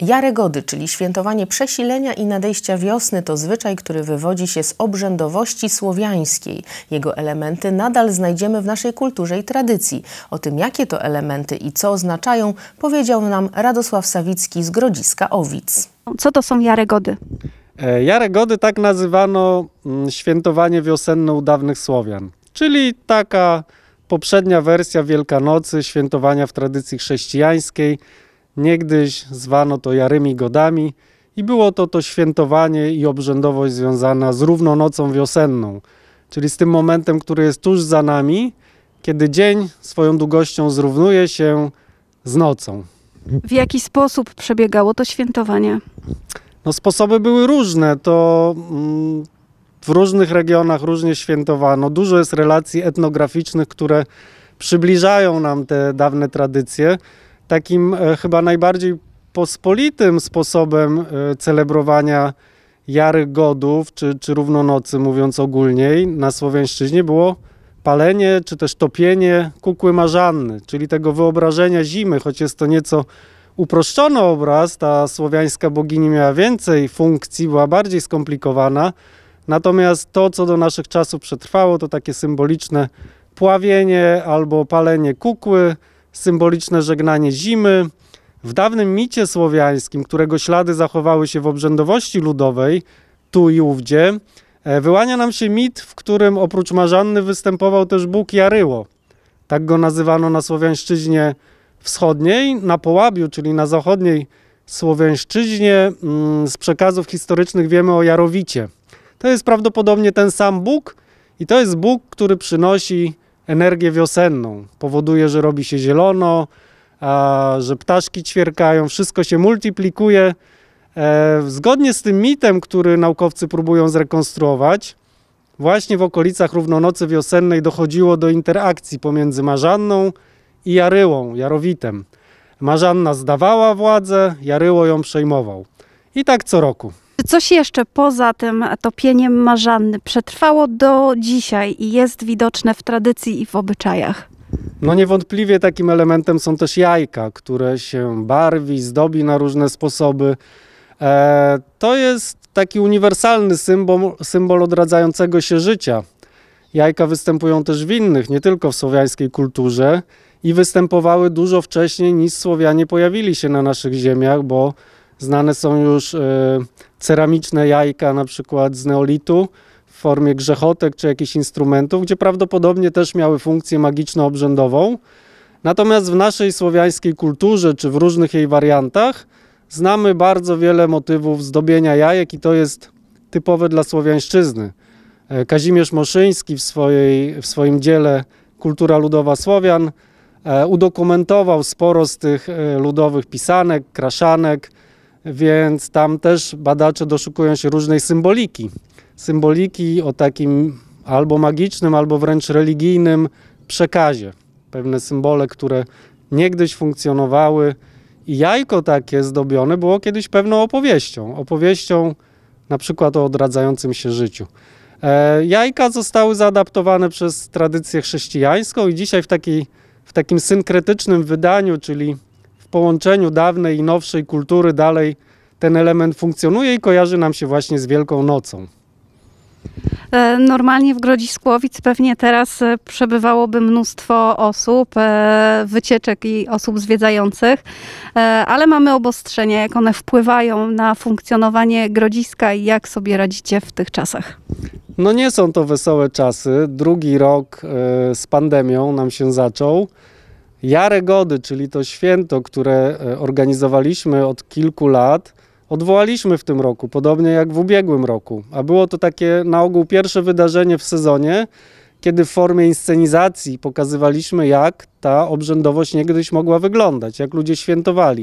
Jaregody, czyli świętowanie przesilenia i nadejścia wiosny, to zwyczaj, który wywodzi się z obrzędowości słowiańskiej. Jego elementy nadal znajdziemy w naszej kulturze i tradycji. O tym, jakie to elementy i co oznaczają, powiedział nam Radosław Sawicki z Grodziska Owic. Co to są Jaregody? E, jaregody tak nazywano mm, świętowanie wiosenne u dawnych Słowian, czyli taka poprzednia wersja Wielkanocy, świętowania w tradycji chrześcijańskiej, Niegdyś zwano to Jarymi Godami i było to to świętowanie i obrzędowość związana z równonocą wiosenną, czyli z tym momentem, który jest tuż za nami, kiedy dzień swoją długością zrównuje się z nocą. W jaki sposób przebiegało to świętowanie? No, sposoby były różne. To mm, w różnych regionach różnie świętowano. Dużo jest relacji etnograficznych, które przybliżają nam te dawne tradycje takim e, chyba najbardziej pospolitym sposobem e, celebrowania jary godów, czy, czy równonocy, mówiąc ogólniej, na Słowiańszczyźnie było palenie, czy też topienie kukły marzanny, czyli tego wyobrażenia zimy, choć jest to nieco uproszczony obraz, ta słowiańska bogini miała więcej funkcji, była bardziej skomplikowana, natomiast to, co do naszych czasów przetrwało, to takie symboliczne pławienie albo palenie kukły, symboliczne żegnanie zimy. W dawnym micie słowiańskim, którego ślady zachowały się w obrzędowości ludowej, tu i ówdzie, e, wyłania nam się mit, w którym oprócz Marzanny występował też Bóg Jaryło. Tak go nazywano na Słowiańszczyźnie wschodniej, na Połabiu, czyli na zachodniej Słowiańszczyźnie. Mm, z przekazów historycznych wiemy o Jarowicie. To jest prawdopodobnie ten sam Bóg i to jest Bóg, który przynosi energię wiosenną. Powoduje, że robi się zielono, a, że ptaszki ćwierkają, wszystko się multiplikuje. E, zgodnie z tym mitem, który naukowcy próbują zrekonstruować, właśnie w okolicach równonocy wiosennej dochodziło do interakcji pomiędzy Marzanną i Jaryłą, Jarowitem. Marzanna zdawała władzę, Jaryło ją przejmował. I tak co roku. Czy coś jeszcze poza tym topieniem marzanny przetrwało do dzisiaj i jest widoczne w tradycji i w obyczajach? No niewątpliwie takim elementem są też jajka, które się barwi, zdobi na różne sposoby. E, to jest taki uniwersalny symbol, symbol odradzającego się życia. Jajka występują też w innych, nie tylko w słowiańskiej kulturze i występowały dużo wcześniej niż Słowianie pojawili się na naszych ziemiach, bo Znane są już e, ceramiczne jajka na przykład z neolitu w formie grzechotek czy jakichś instrumentów, gdzie prawdopodobnie też miały funkcję magiczno-obrzędową. Natomiast w naszej słowiańskiej kulturze czy w różnych jej wariantach znamy bardzo wiele motywów zdobienia jajek i to jest typowe dla słowiańszczyzny. E, Kazimierz Moszyński w, swojej, w swoim dziele Kultura Ludowa Słowian e, udokumentował sporo z tych ludowych pisanek, kraszanek, więc tam też badacze doszukują się różnej symboliki. Symboliki o takim albo magicznym, albo wręcz religijnym przekazie. Pewne symbole, które niegdyś funkcjonowały. I jajko takie zdobione było kiedyś pewną opowieścią. Opowieścią na przykład o odradzającym się życiu. E, jajka zostały zaadaptowane przez tradycję chrześcijańską i dzisiaj w, w takim synkretycznym wydaniu, czyli połączeniu dawnej i nowszej kultury dalej ten element funkcjonuje i kojarzy nam się właśnie z Wielką Nocą. E, normalnie w Grodziskłowic pewnie teraz e, przebywałoby mnóstwo osób, e, wycieczek i osób zwiedzających, ale mamy obostrzenia, jak one wpływają na funkcjonowanie Grodziska i jak sobie radzicie w tych czasach. No nie są to wesołe czasy. Drugi rok z pandemią nam się zaczął. Jaregody, czyli to święto, które e, organizowaliśmy od kilku lat, odwołaliśmy w tym roku, podobnie jak w ubiegłym roku. A było to takie na ogół pierwsze wydarzenie w sezonie, kiedy w formie inscenizacji pokazywaliśmy, jak ta obrzędowość niegdyś mogła wyglądać, jak ludzie świętowali.